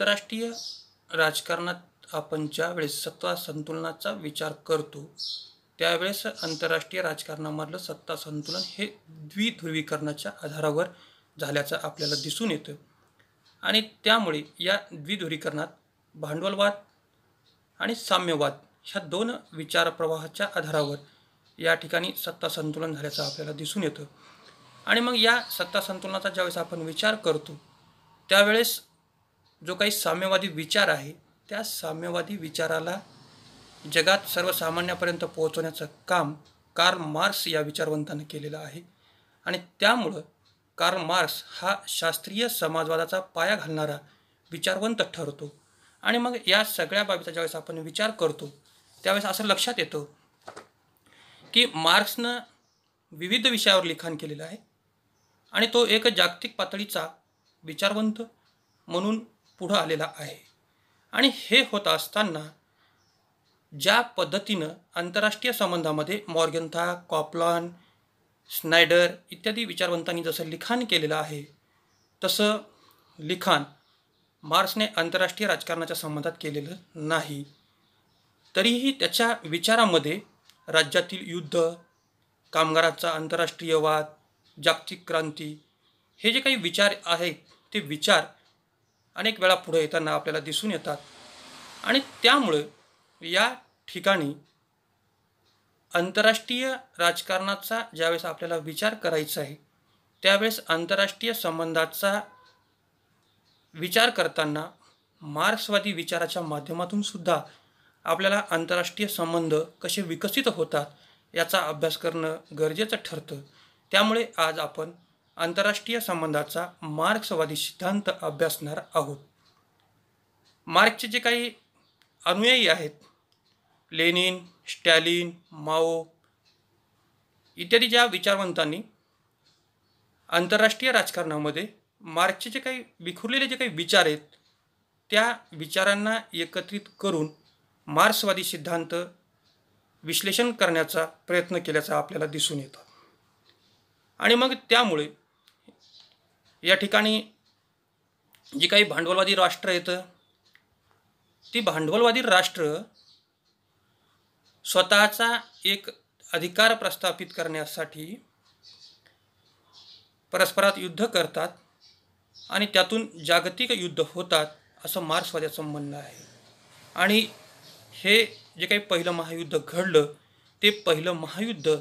आंतरराष्ट्रीय राजकारणात आपण ज्यावेळेस सत्ता संतुलनाचा विचार करतो त्यावेळेस आंतरराष्ट्रीय राजकारणामधलं सत्ता संतुलन हे द्विध्रुवीकरणाच्या आधारावर झाल्याचं आपल्याला दिसून येतं आणि त्यामुळे या द्विध्रुवीकरणात भांडवलवाद आणि साम्यवाद ह्या दोन विचारप्रवाहाच्या आधारावर या ठिकाणी सत्ता संतुलन झाल्याचं आपल्याला दिसून येतं आणि मग या सत्ता संतुलनाचा ज्यावेळेस आपण विचार करतो त्यावेळेस जो काही साम्यवादी विचार आहे त्या साम्यवादी विचाराला जगात सर्वसामान्यापर्यंत पोहोचवण्याचं काम कार्ल मार्क्स या विचारवंतानं केलेलं आहे आणि त्यामुळं कार्ल मार्क्स हा शास्त्रीय समाजवादाचा पाया घालणारा विचारवंत ठरतो आणि मग या सगळ्या बाबीचा ज्यावेळेस आपण विचार करतो त्यावेळेस असं लक्षात येतं की मार्क्सनं विविध विषयावर लिखाण केलेलं आहे आणि तो एक जागतिक पातळीचा विचारवंत म्हणून पुढं आलेला आहे आणि हे होत असताना ज्या पद्धतीनं आंतरराष्ट्रीय संबंधामध्ये मॉर्गनथा कॉपलॉन स्नायडर इत्यादी विचारवंतांनी जसं लिखाण केलेलं आहे तसं लिखाण मार्क्सने आंतरराष्ट्रीय राजकारणाच्या संबंधात केलेलं नाही तरीही त्याच्या विचारामध्ये राज्यातील युद्ध कामगाराचा आंतरराष्ट्रीयवाद जागतिक क्रांती हे जे काही विचार आहेत ते विचार अनेक वेळा पुढे येताना आपल्याला दिसून येतात आणि त्यामुळे या ठिकाणी आंतरराष्ट्रीय राजकारणाचा ज्यावेळेस आपल्याला विचार करायचा आहे त्यावेळेस आंतरराष्ट्रीय संबंधाचा विचार करताना मार्क्सवादी विचाराच्या माध्यमातून सुद्धा आपल्याला आंतरराष्ट्रीय संबंध कसे विकसित होतात याचा अभ्यास करणं गरजेचं ठरतं त्यामुळे आज आपण आंतरराष्ट्रीय संबंधाचा मार्क्सवादी सिद्धांत अभ्यासणार आहोत मार्क्सचे जे काही अनुयायी आहेत लेनिन स्टॅलिन माओ इत्यादी ज्या विचारवंतांनी आंतरराष्ट्रीय राजकारणामध्ये मार्क्सचे जे काही विखुरलेले जे काही विचार आहेत त्या विचारांना एकत्रित करून मार्क्सवादी सिद्धांत विश्लेषण करण्याचा प्रयत्न केल्याचा आपल्याला दिसून येतो आणि मग त्यामुळे या ठिकाणी जी काही भांडवलवादी राष्ट्र येतं ती भांडवलवादी राष्ट्र स्वतःचा एक अधिकार प्रस्थापित करण्यासाठी परस्परात युद्ध करतात आणि त्यातून जागतिक युद्ध होतात असं मार्क्सवाद्याचं म्हणणं आहे आणि हे जे काही पहिलं महायुद्ध घडलं ते पहिलं महायुद्ध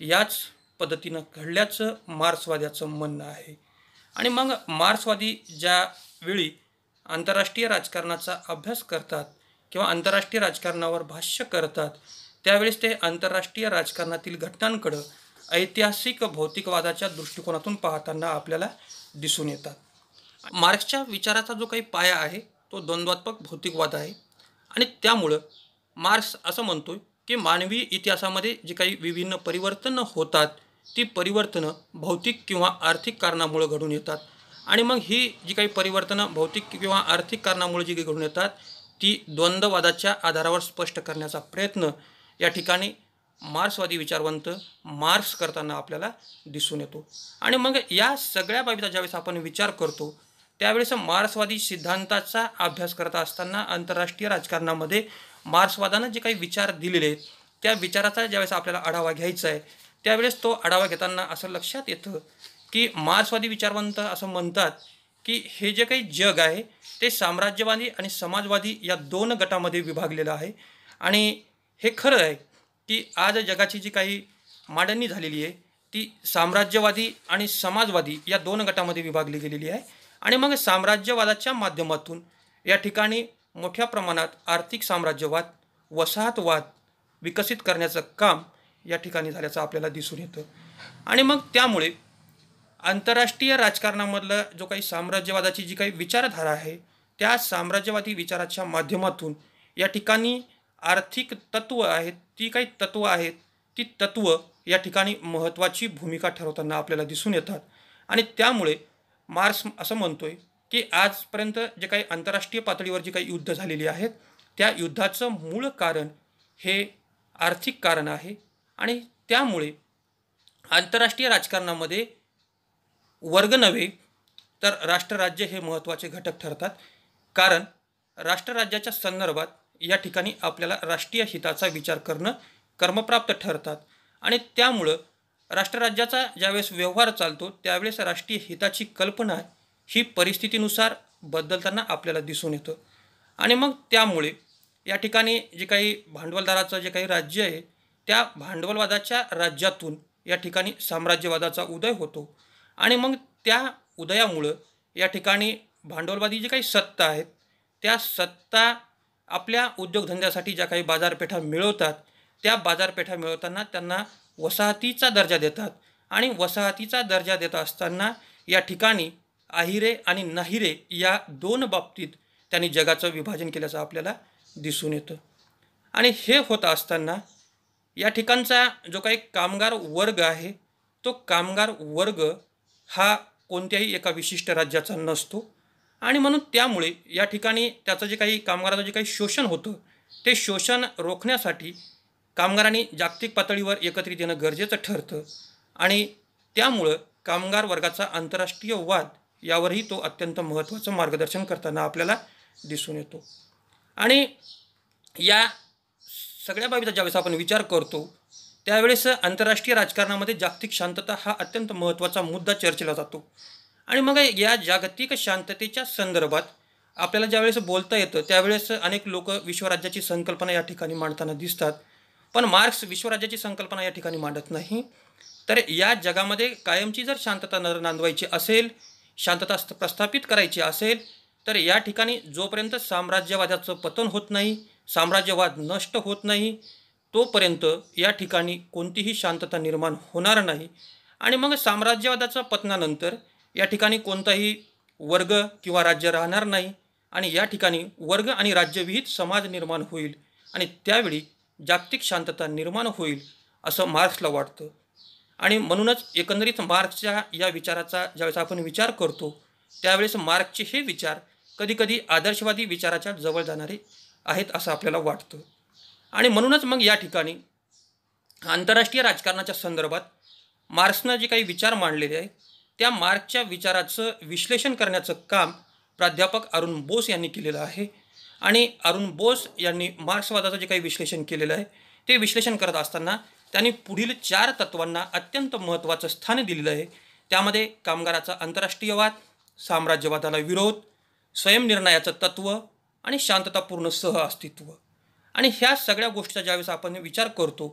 याच पद्धतीनं घडल्याचं मार्क्सवाद्याचं म्हणणं आहे आणि मग मार्क्सवादी ज्या वेळी आंतरराष्ट्रीय राजकारणाचा अभ्यास करतात किंवा आंतरराष्ट्रीय राजकारणावर भाष्य करतात त्यावेळेस ते आंतरराष्ट्रीय राजकारणातील घटनांकडं ऐतिहासिक भौतिकवादाच्या दृष्टिकोनातून पाहताना आपल्याला दिसून येतात मार्क्सच्या विचाराचा जो काही पाया आहे तो द्वंद्वात्मक भौतिकवाद आहे आणि त्यामुळं मार्क्स असं म्हणतो की मानवी इतिहासामध्ये जे काही विभिन्न परिवर्तनं होतात ती परिवर्तनं भौतिक किंवा आर्थिक कारणामुळे घडून येतात आणि मग ही जी काही परिवर्तनं भौतिक किंवा आर्थिक कारणामुळे जी घडून येतात ती द्वंद्ववादाच्या आधारावर स्पष्ट करण्याचा प्रयत्न या ठिकाणी मार्क्सवादी विचारवंत मार्क्स करताना आपल्याला दिसून येतो आणि मग या सगळ्या बाबीचा ज्यावेळेस आपण विचार करतो त्यावेळेस मार्क्सवादी सिद्धांताचा अभ्यास करत असताना आंतरराष्ट्रीय राजकारणामध्ये मार्क्सवादानं जे काही विचार दिलेले आहेत त्या विचाराचा ज्यावेळेस आपल्याला आढावा घ्यायचा आहे त्यावेळेस तो आढावा घेताना असं लक्षात येतं की मार्क्सवादी विचारवंत असं म्हणतात की हे जे काही जग आहे ते साम्राज्यवादी आणि समाजवादी या दोन गटामध्ये विभागलेलं आहे आणि हे खरं आहे की आज जगाची जी काही मांडणी झालेली आहे ती साम्राज्यवादी आणि समाजवादी या दोन गटामध्ये विभागली गेलेली आहे आणि मग साम्राज्यवादाच्या माध्यमातून या ठिकाणी मोठ्या प्रमाणात आर्थिक साम्राज्यवाद वसाहतवाद विकसित करण्याचं काम या ठिकाणी झाल्याचं आपल्याला दिसून येतं आणि मग त्यामुळे आंतरराष्ट्रीय राजकारणामधलं जो काही साम्राज्यवादाची जी काही विचारधारा आहे त्या साम्राज्यवादी विचाराच्या माध्यमातून या ठिकाणी आर्थिक तत्व आहेत ती काही तत्त्व आहेत ती तत्त्व या ठिकाणी महत्त्वाची भूमिका ठरवताना आपल्याला दिसून येतात आणि त्यामुळे मार्क्स असं म्हणतो आहे की आजपर्यंत जे काही आंतरराष्ट्रीय पातळीवर जी काही युद्ध झालेली आहेत त्या युद्धाचं मूळ कारण हे आर्थिक कारण आहे आणि त्यामुळे आंतरराष्ट्रीय राजकारणामध्ये वर्ग नव्हे तर राष्ट्रराज्य हे महत्त्वाचे घटक ठरतात कारण राष्ट्रराज्याच्या संदर्भात या ठिकाणी आपल्याला राष्ट्रीय हिताचा विचार करणं कर्मप्राप्त ठरतात आणि त्यामुळं राष्ट्रराज्याचा ज्यावेळेस व्यवहार चालतो त्यावेळेस राष्ट्रीय हिताची कल्पना ही परिस्थितीनुसार बदलताना आपल्याला दिसून येतं आणि मग त्यामुळे या ठिकाणी जे काही भांडवलदाराचं जे काही राज्य आहे त्या भांडवलवादाच्या राज्यातून या ठिकाणी साम्राज्यवादाचा उदय होतो आणि मग त्या उदयामुळं या ठिकाणी भांडवलवादी जी काही सत्ता आहेत त्या सत्ता आपल्या उद्योगधंद्यासाठी ज्या काही बाजारपेठा मिळवतात त्या बाजारपेठा मिळवताना त्यांना वसाहतीचा दर्जा देतात आणि वसाहतीचा दर्जा देत असताना या ठिकाणी आहिरे आणि नाहिरे या दोन बाबतीत त्यांनी जगाचं विभाजन केल्याचं आपल्याला दिसून येतं आणि हे होत असताना या ठिकाणचा जो काही कामगार वर्ग आहे तो कामगार वर्ग हा कोणत्याही एका विशिष्ट राज्याचा नसतो आणि म्हणून त्यामुळे या ठिकाणी त्याचं जे काही कामगाराचं जे काही शोषण होतं ते शोषण रोखण्यासाठी कामगारांनी जागतिक पातळीवर एकत्रित येणं गरजेचं ठरतं आणि त्यामुळं कामगार वर्गाचा आंतरराष्ट्रीय वाद यावरही तो अत्यंत महत्त्वाचं मार्गदर्शन करताना आपल्याला दिसून येतो आणि या सगळ्या बाबीचा ज्यावेळेस आपण विचार करतो त्यावेळेस आंतरराष्ट्रीय राजकारणामध्ये जागतिक शांतता हा अत्यंत महत्त्वाचा मुद्दा चर्चेला जातो आणि मग या जागतिक शांततेच्या संदर्भात आपल्याला ज्यावेळेस बोलता येतं त्यावेळेस अनेक लोक विश्वराज्याची संकल्पना या ठिकाणी मांडताना दिसतात पण मार्क्स विश्वराज्याची संकल्पना या ठिकाणी मांडत नाही तर या जगामध्ये कायमची जर शांतता नर नांदवायची असेल शांतता प्रस्थापित करायची असेल तर या ठिकाणी जोपर्यंत साम्राज्यवादाचं पतन होत नाही साम्राज्यवाद नष्ट होत नाही तोपर्यंत या ठिकाणी कोणतीही शांतता निर्माण होणार नाही आणि मग साम्राज्यवादाच्या पतनानंतर या ठिकाणी कोणताही वर्ग किंवा राज्य राहणार नाही आणि या ठिकाणी वर्ग आणि राज्यविहित समाज निर्माण होईल आणि त्यावेळी जागतिक शांतता निर्माण होईल असं मार्क्सला वाटतं आणि म्हणूनच एकंदरीत मार्क्सच्या या विचाराचा ज्यावेळेस आपण विचार करतो त्यावेळेस मार्क्सचे हे विचार कधीकधी आदर्शवादी विचाराच्या जवळ जाणारे आहेत असं आपल्याला वाटतं आणि म्हणूनच मग या ठिकाणी आंतरराष्ट्रीय राजकारणाच्या संदर्भात मार्क्सनं जे काही विचार मांडलेले आहेत त्या मार्क्सच्या विचाराचं विश्लेषण करण्याचं काम प्राध्यापक अरुण बोस यांनी केलेलं आहे आणि अरुण बोस यांनी मार्क्सवादाचं जे काही विश्लेषण केलेलं आहे ते विश्लेषण करत असताना त्यांनी पुढील चार तत्वांना अत्यंत महत्त्वाचं स्थान दिलेलं आहे त्यामध्ये कामगाराचा आंतरराष्ट्रीयवाद साम्राज्यवादाला विरोध स्वयंनिर्णयाचं तत्त्व आणि शांततापूर्ण सह अस्तित्व आणि ह्या सगळ्या गोष्टीचा ज्यावेळेस आपण विचार करतो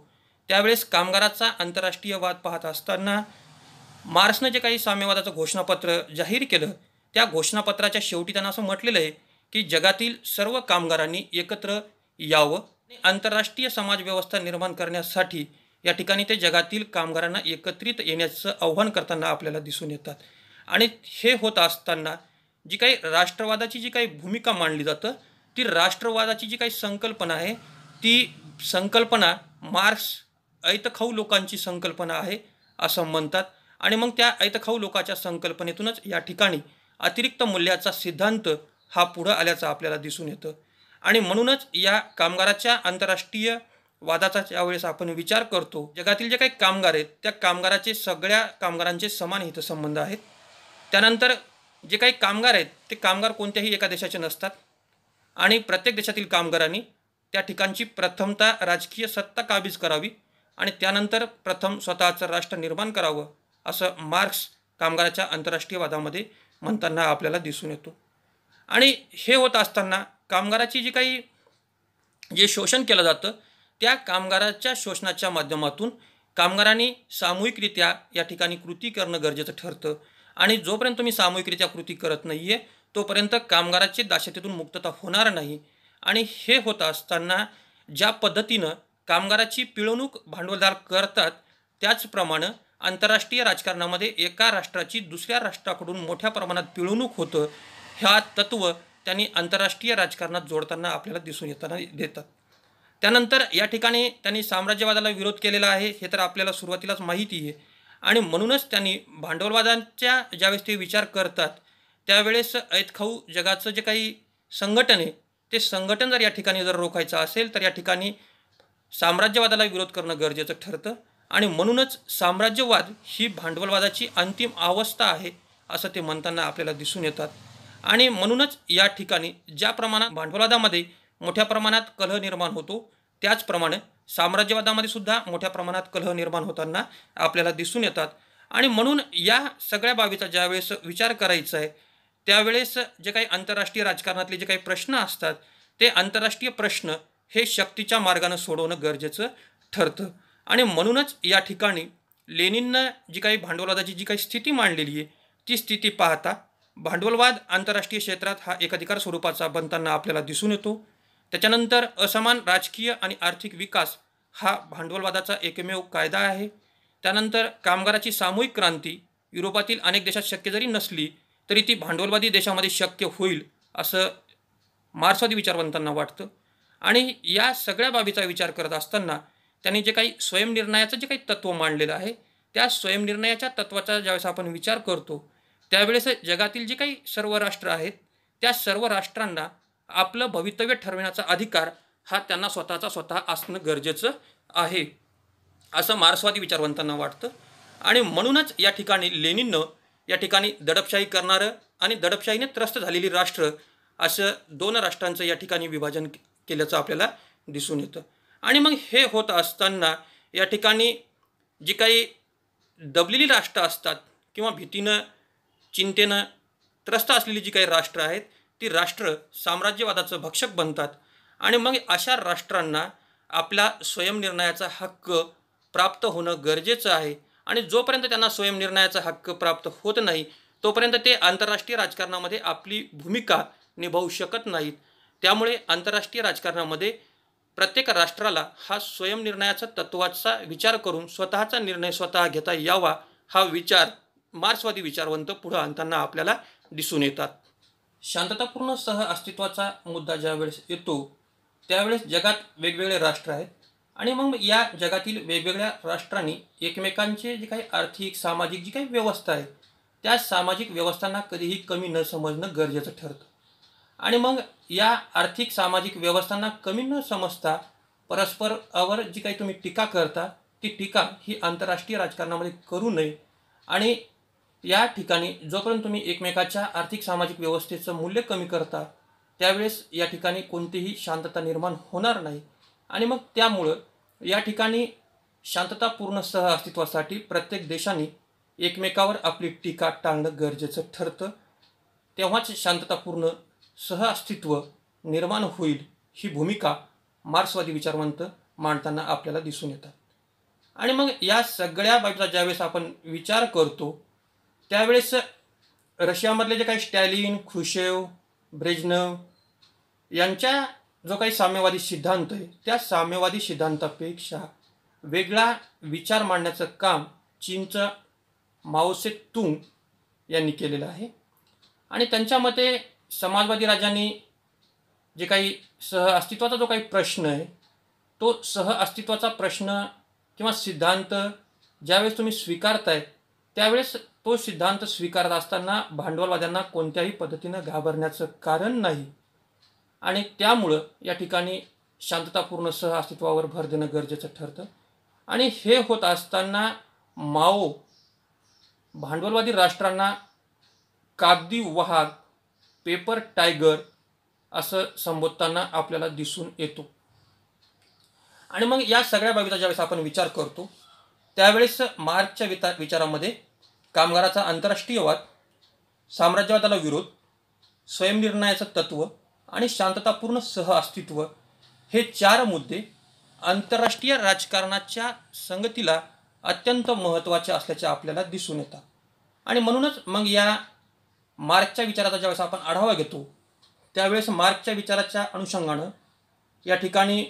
त्यावेळेस कामगाराचा आंतरराष्ट्रीय वाद पाहत असताना मार्सनं जे काही साम्यवादाचं घोषणापत्र जाहीर केलं त्या घोषणापत्राच्या शेवटी त्यांना असं म्हटलेलं आहे की जगातील सर्व कामगारांनी एकत्र यावं आणि आंतरराष्ट्रीय समाजव्यवस्था निर्माण करण्यासाठी या ठिकाणी ते जगातील कामगारांना एकत्रित येण्याचं आव्हान करताना आपल्याला दिसून येतात आणि हे होत असताना जी काही राष्ट्रवादाची जी काही भूमिका मांडली जातं ती राष्ट्रवादाची जी काही संकल्पना आहे ती संकल्पना मार्क्स ऐतखाऊ लोकांची संकल्पना आहे असं म्हणतात आणि मग त्या ऐतखाऊ लोकाच्या संकल्पनेतूनच या ठिकाणी अतिरिक्त मूल्याचा सिद्धांत हा पुढं आल्याचा आपल्याला दिसून येतं आणि म्हणूनच या कामगाराच्या आंतरराष्ट्रीय वादाचा ज्यावेळेस आपण विचार करतो जगातील जे काही कामगार आहेत त्या कामगाराचे सगळ्या कामगारांचे समान हितसंबंध आहेत त्यानंतर जे काही कामगार आहेत ते कामगार कोणत्याही एका देशाचे नसतात आणि प्रत्येक देशातील कामगारांनी त्या ठिकाणची प्रथमता राजकीय सत्ता काबीज करावी आणि त्यानंतर प्रथम स्वतःचं राष्ट्र निर्माण करावं असं मार्क्स कामगाराच्या आंतरराष्ट्रीय वादामध्ये म्हणताना आपल्याला दिसून येतो आणि हे होत असताना कामगाराची जी काही जे शोषण केलं जातं त्या कामगाराच्या शोषणाच्या माध्यमातून कामगारांनी सामूहिकरित्या या ठिकाणी कृती करणं गरजेचं ठरतं आणि जोपर्यंत तुम्ही सामूहिकरित्या कृती करत नाही आहे तोपर्यंत कामगाराची दाशतेतून मुक्तता होणार नाही आणि हे होत असताना ज्या पद्धतीनं कामगाराची पिळवणूक भांडवलदार करतात त्याचप्रमाणे आंतरराष्ट्रीय राजकारणामध्ये एका राष्ट्राची दुसऱ्या राष्ट्राकडून मोठ्या प्रमाणात पिळवणूक होतं ह्या तत्त्व त्यांनी आंतरराष्ट्रीय राजकारणात जोडताना आपल्याला दिसून येताना देतात त्यानंतर या ठिकाणी त्यांनी साम्राज्यवादाला विरोध केलेला आहे हे तर आपल्याला सुरुवातीलाच माहिती आहे आणि म्हणूनच त्यांनी भांडवलवादांच्या ज्यावेळेस ते विचार करतात त्यावेळेस ऐतखाऊ जगाचं जे काही संघटन आहे ते संघटन जर या ठिकाणी जर रोखायचं असेल तर या ठिकाणी साम्राज्यवादाला विरोध करणं गरजेचं ठरतं आणि म्हणूनच साम्राज्यवाद ही भांडवलवादाची अंतिम अवस्था आहे असं ते म्हणताना आपल्याला दिसून येतात आणि म्हणूनच या ठिकाणी ज्या प्रमाणात भांडवलवादामध्ये मोठ्या प्रमाणात कलह निर्माण होतो त्याचप्रमाणे साम्राज्यवादामध्ये सुद्धा मोठ्या प्रमाणात कलह निर्माण होताना आपल्याला दिसून येतात आणि म्हणून या सगळ्या बाबीचा ज्यावेळेस विचार करायचा आहे त्यावेळेस जे काही आंतरराष्ट्रीय राजकारणातले जे काही प्रश्न असतात ते आंतरराष्ट्रीय प्रश्न हे शक्तीच्या मार्गानं सोडवणं गरजेचं ठरतं आणि म्हणूनच या ठिकाणी लेनिननं जी काही भांडवलवादाची जी काही स्थिती मांडलेली आहे ती स्थिती पाहता भांडवलवाद आंतरराष्ट्रीय क्षेत्रात हा एकाधिकार स्वरूपाचा बनताना आपल्याला दिसून येतो त्याच्यानंतर असमान राजकीय आणि आर्थिक विकास हा भांडवलवादाचा एकमेव कायदा आहे त्यानंतर कामगाराची सामूहिक क्रांती युरोपातील अनेक देशात शक्य जरी नसली तरी ती भांडवलवादी देशामध्ये शक्य होईल असं मार्क्सवादी विचारवंतांना वाटतं आणि या सगळ्या बाबीचा विचार करत असताना त्यांनी जे काही स्वयंनिर्णयाचं जे काही तत्व मांडलेलं आहे त्या स्वयंनिर्णयाच्या तत्वाचा ज्यावेळेस आपण विचार करतो त्यावेळेस जगातील जे काही सर्व राष्ट्र आहेत त्या सर्व राष्ट्रांना आपलं भवितव्य ठरविण्याचा अधिकार हा त्यांना स्वतःचा स्वतः असणं गरजेचं आहे असं मार्क्सवादी विचारवंतांना वाटतं आणि म्हणूनच या ठिकाणी लेनिननं या ठिकाणी दडपशाही करणारं आणि दडपशाहीने त्रस्त झालेली राष्ट्र असं दोन राष्ट्रांचं या ठिकाणी विभाजन केल्याचं आपल्याला दिसून येतं आणि मग हे होत असताना या ठिकाणी जी काही दबलेली राष्ट्र असतात किंवा भीतीनं चिंतेनं त्रस्त असलेली जी काही राष्ट्र आहेत ती राष्ट्र साम्राज्यवादाचं भक्षक बनतात आणि मग अशा राष्ट्रांना आपल्या स्वयंनिर्णयाचा हक्क प्राप्त होणं गरजेचं आहे आणि जोपर्यंत त्यांना स्वयंनिर्णयाचा हक्क प्राप्त होत नाही तोपर्यंत ते आंतरराष्ट्रीय राजकारणामध्ये आपली भूमिका निभावू शकत नाहीत त्यामुळे आंतरराष्ट्रीय राजकारणामध्ये प्रत्येक राष्ट्राला हा स्वयंनिर्णयाचा तत्वाचा विचार करून स्वतःचा निर्णय स्वतः घेता यावा हा विचार मार्क्सवादी विचारवंत पुढं आणताना आपल्याला दिसून येतात शांततापूर्ण सह अस्तित्वाचा मुद्दा ज्यावेळेस येतो त्यावेळेस जगात वेगवेगळे राष्ट्र आहेत आणि मग या जगातील वेगवेगळ्या राष्ट्रांनी एकमेकांचे जे काही आर्थिक सामाजिक जी काही व्यवस्था आहे त्या सामाजिक व्यवस्थांना कधीही कमी न समजणं गरजेचं ठरतं आणि मग या आर्थिक सामाजिक व्यवस्थांना कमी न समजता अवर जी काही तुम्ही टीका करता ती टीका ही आंतरराष्ट्रीय राजकारणामध्ये करू नये आणि या ठिकाणी जोपर्यंत तुम्ही एकमेकाच्या आर्थिक सामाजिक व्यवस्थेचं मूल्य कमी करता त्यावेळेस या ठिकाणी कोणतीही शांतता निर्माण होणार नाही आणि मग त्यामुळं या ठिकाणी शांततापूर्ण सह अस्तित्वासाठी प्रत्येक देशाने एकमेकावर आपली टीका टाळणं गरजेचं ठरतं तेव्हाच शांततापूर्ण सह अस्तित्व निर्माण होईल ही भूमिका मार्क्सवादी विचारवंत मांडताना आपल्याला दिसून येतात आणि मग या सगळ्या बाबीचा ज्यावेळेस आपण विचार करतो त्यावेळेस रशियामधले जे काही स्टॅलिन खुशेव ब्रेजनव यांच्या जो काही साम्यवादी सिद्धांत आहे त्या साम्यवादी सिद्धांतापेक्षा वेगळा विचार मांडण्याचं काम चीनचं माओसे तुंग यांनी केलेलं आहे आणि त्यांच्या मते समाजवादी राजांनी जे काही सह अस्तित्वाचा जो काही प्रश्न आहे तो सह अस्तित्वाचा प्रश्न किंवा सिद्धांत ज्यावेळेस तुम्ही स्वीकारताय त्यावेळेस तो सिद्धांत स्वीकारत असताना भांडवलवाद्यांना कोणत्याही पद्धतीनं घाबरण्याचं कारण नाही आणि त्यामुळं या ठिकाणी शांततापूर्ण सह अस्तित्वावर भर देणं गरजेचं ठरतं आणि हे होत असताना माओ भांडवलवादी राष्ट्रांना कागदी वहाग पेपर टायगर असं संबोधताना आपल्याला दिसून येतो आणि मग या सगळ्या बाबीचा ज्यावेळेस आपण विचार करतो त्यावेळेस मार्चच्या विता विचारामध्ये कामगाराचा आंतरराष्ट्रीयवाद साम्राज्यवादाला विरोध स्वयंनिर्णयाचं तत्त्व आणि शांततापूर्ण सहअस्तित्व हे चार मुद्दे आंतरराष्ट्रीय राजकारणाच्या संगतीला अत्यंत महत्त्वाचे असल्याचे आपल्याला दिसून येतात आणि म्हणूनच मग या मार्कच्या विचाराचा ज्यावेळेस आपण आढावा घेतो त्यावेळेस मार्कच्या विचाराच्या अनुषंगानं या ठिकाणी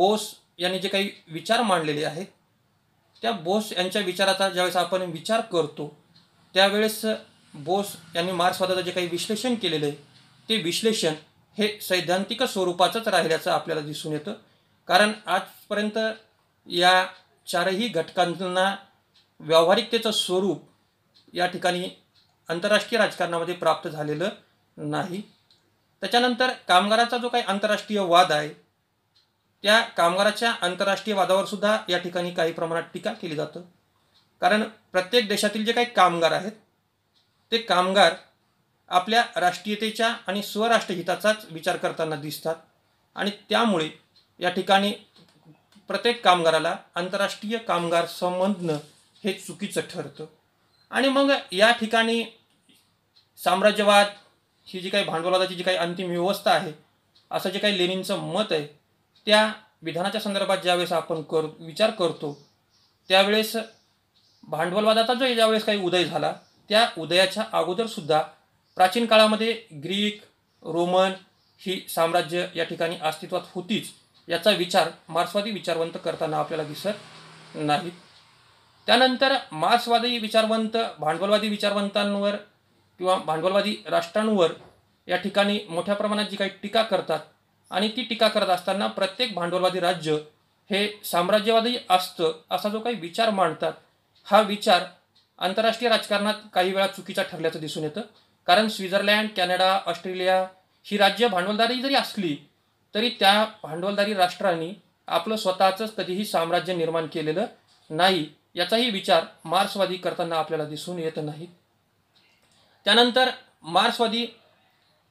बोस यांनी जे काही विचार मांडलेले आहेत त्या बोस यांच्या विचाराचा ज्यावेळेस आपण विचार करतो त्यावेळेस बोस यांनी मार्क्सवादाचं जे काही विश्लेषण केलेलं आहे ते विश्लेषण हे सैद्धांतिक स्वरूपाचंच राहिल्याचं आपल्याला दिसून येतं कारण आजपर्यंत या चारही घटकांना व्यावहारिकतेचं स्वरूप या ठिकाणी आंतरराष्ट्रीय राजकारणामध्ये प्राप्त झालेलं नाही त्याच्यानंतर कामगाराचा जो काही आंतरराष्ट्रीय वाद आहे त्या कामगाराच्या आंतरराष्ट्रीय वादावर सुद्धा या ठिकाणी काही प्रमाणात टीका केली जातं कारण प्रत्येक देशातील जे काही कामगार आहेत ते कामगार आपल्या राष्ट्रीयतेच्या आणि स्वराष्ट्र हिताचाच विचार करताना दिसतात आणि त्यामुळे या ठिकाणी प्रत्येक कामगाराला आंतरराष्ट्रीय कामगार संबंधनं हे चुकीचं ठरतं आणि मग या ठिकाणी साम्राज्यवाद ही जी काही भांडवलवादाची जी काही अंतिम व्यवस्था आहे असं जे काही लेनिनचं मत आहे त्या विधानाच्या संदर्भात ज्यावेळेस आपण कर विचार करतो त्यावेळेस भांडवलवादाचा जो ज्यावेळेस काही उदय झाला त्या उदयाच्या अगोदरसुद्धा प्राचीन काळामध्ये ग्रीक रोमन ही साम्राज्य या ठिकाणी अस्तित्वात होतीच याचा विचार मार्क्सवादी विचारवंत करताना आपल्याला दिसत नाहीत त्यानंतर मार्क्सवादी विचारवंत भांडवलवादी विचारवंतांवर किंवा भांडवलवादी राष्ट्रांवर या ठिकाणी मोठ्या प्रमाणात जी काही टीका करतात आणि ती टीका करत असताना प्रत्येक भांडवलवादी राज्य हे साम्राज्यवादी असतं असा जो काही विचार मांडतात हा विचार आंतरराष्ट्रीय राजकारणात काही वेळा चुकीचा ठरल्याचं दिसून येतं कारण स्वित्झर्लंड कॅनडा ऑस्ट्रेलिया ही राज्य भांडवलदारी जरी असली तरी त्या भांडवलदारी राष्ट्रांनी आपलं स्वतःचंच कधीही साम्राज्य निर्माण केलेलं नाही याचाही विचार मार्क्सवादी करताना आपल्याला दिसून येत नाही त्यानंतर मार्क्सवादी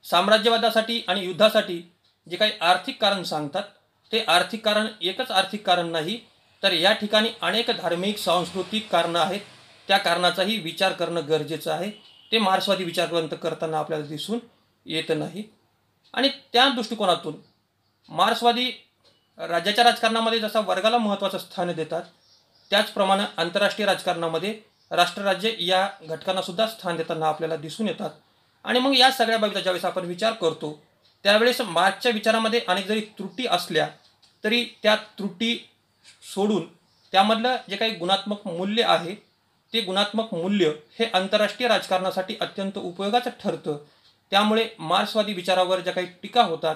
साम्राज्यवादासाठी आणि युद्धासाठी जे काही आर्थिक कारण सांगतात ते आर्थिक कारण एकच आर्थिक कारण नाही तर या ठिकाणी अनेक धार्मिक सांस्कृतिक कारणं आहेत त्या कारणाचाही विचार करणं गरजेचं आहे ते मार्क्सवादी विचारवंत करताना आपल्याला दिसून येत नाही आणि त्या दृष्टिकोनातून मार्क्सवादी राज्याच्या राजकारणामध्ये जसा वर्गाला महत्त्वाचं स्थान देतात त्याचप्रमाणे आंतरराष्ट्रीय राजकारणामध्ये राष्ट्रराज्य या घटकांनासुद्धा स्थान देताना आपल्याला दिसून येतात आणि मग या सगळ्या बाबीचा ज्यावेळेस आपण विचार करतो त्यावेळेस मार्क्सच्या विचारामध्ये अनेक जरी त्रुटी असल्या तरी त्या त्रुटी सोडून त्यामधलं जे काही गुणात्मक मूल्य आहे ते गुणात्मक मूल्य हे आंतरराष्ट्रीय राजकारणासाठी अत्यंत उपयोगाचं ठरतं त्यामुळे मार्क्सवादी विचारावर ज्या काही टीका होतात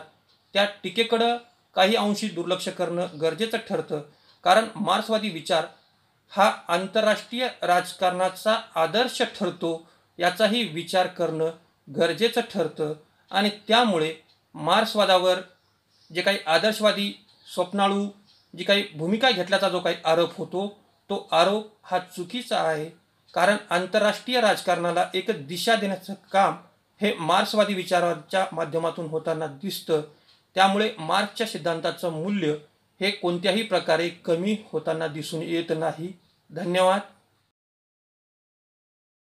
त्या टीकेकडं काही अंशी दुर्लक्ष करणं गरजेचं ठरतं कारण मार्क्सवादी विचार हा आंतरराष्ट्रीय राजकारणाचा आदर्श ठरतो याचाही विचार करणं गरजेचं ठरतं आणि त्यामुळे मार्क्सवादावर जे काही आदर्शवादी स्वप्नाळू जी काही भूमिका घेतल्याचा जो काही आरोप होतो तो आरोप हा चुकीचा आहे कारण आंतरराष्ट्रीय राजकारणाला एक दिशा देण्याचं काम हे मार्क्सवादी विचारांच्या माध्यमातून होताना दिसतं त्यामुळे मार्क्सच्या सिद्धांताचं मूल्य हे कोणत्याही प्रकारे कमी होताना दिसून येत नाही धन्यवाद